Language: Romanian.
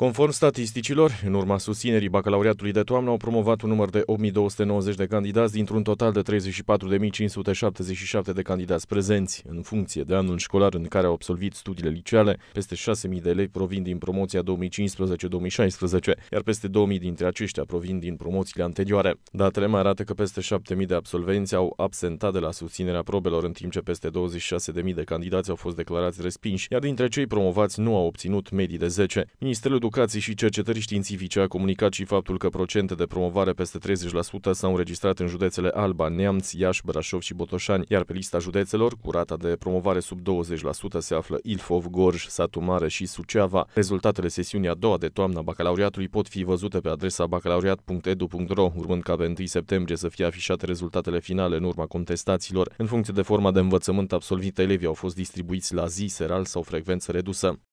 Conform statisticilor, în urma susținerii bacalaureatului de toamnă au promovat un număr de 8290 de candidați dintr-un total de 34.577 de candidați prezenți. În funcție de anul școlar în care au absolvit studiile liceale, peste 6.000 de elevi provin din promoția 2015-2016, iar peste 2.000 dintre aceștia provin din promoțiile anterioare. Datele mai arată că peste 7.000 de absolvenți au absentat de la susținerea probelor, în timp ce peste 26.000 de candidați au fost declarați respinși, iar dintre cei promovați nu au obținut medii de 10. Ministerul educației și cercetării științifice a comunicat și faptul că procente de promovare peste 30% s-au înregistrat în județele Alba, Neamț, Iași, Brașov și Botoșani, iar pe lista județelor cu rata de promovare sub 20% se află Ilfov, Gorj, Satu Mare și Suceava. Rezultatele sesiunii a doua de toamnă a bacalaureatului pot fi văzute pe adresa bacalaureat.edu.ro, urmând ca pe 1 septembrie să fie afișate rezultatele finale în urma contestațiilor. În funcție de forma de învățământ absolvită, elevii au fost distribuiți la zi, seral sau frecvență redusă.